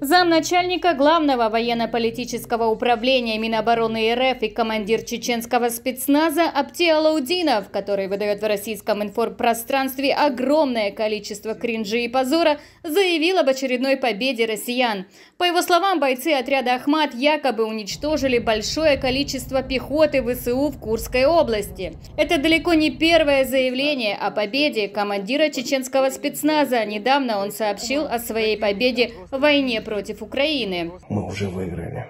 Замначальника главного военно-политического управления Минобороны РФ и командир чеченского спецназа Апти Алаудинов, который выдает в российском информпространстве огромное количество кринжи и позора, заявил об очередной победе россиян. По его словам, бойцы отряда «Ахмат» якобы уничтожили большое количество пехоты ВСУ в Курской области. Это далеко не первое заявление о победе командира чеченского спецназа. Недавно он сообщил о своей победе в войне против Украины. Мы уже выиграли.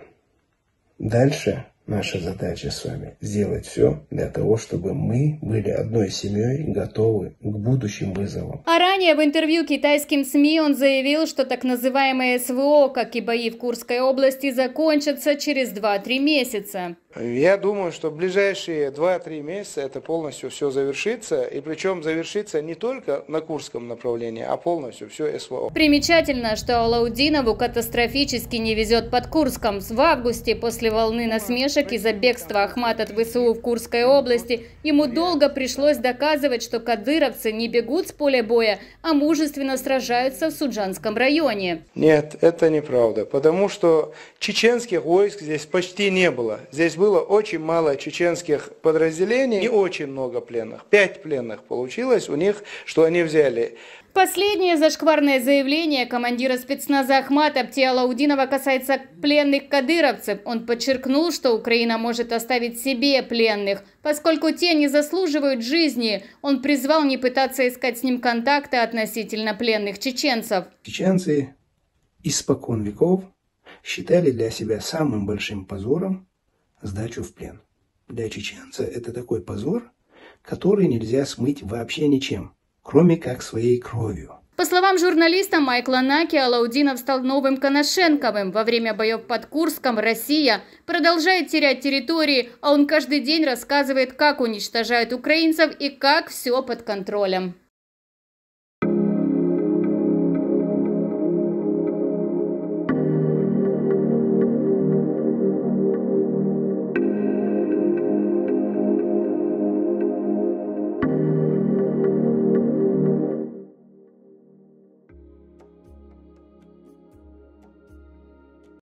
Дальше Наша задача с вами – сделать все для того, чтобы мы были одной семьей, готовы к будущим вызовам. А ранее в интервью китайским СМИ он заявил, что так называемые СВО, как и бои в Курской области, закончатся через 2-3 месяца. Я думаю, что в ближайшие 2-3 месяца это полностью все завершится. И причем завершится не только на Курском направлении, а полностью все СВО. Примечательно, что Алаудинову катастрофически не везет под Курском. В августе после волны насмешки задержек из-за бегства Ахмат от ВСУ в Курской области, ему долго пришлось доказывать, что кадыровцы не бегут с поля боя, а мужественно сражаются в Суджанском районе. Нет, это неправда, потому что чеченских войск здесь почти не было. Здесь было очень мало чеченских подразделений и очень много пленных. Пять пленных получилось у них, что они взяли. Последнее зашкварное заявление командира спецназа Ахмата Птиалаудинова касается пленных кадыровцев. Он подчеркнул, что Украина может оставить себе пленных, поскольку те не заслуживают жизни. Он призвал не пытаться искать с ним контакты относительно пленных чеченцев. Чеченцы испокон веков считали для себя самым большим позором сдачу в плен. Для чеченца это такой позор, который нельзя смыть вообще ничем – кроме как своей кровью. По словам журналиста Майкла Наки, Алаудинов стал новым Коношенковым. Во время боев под Курском Россия продолжает терять территории, а он каждый день рассказывает, как уничтожают украинцев и как все под контролем.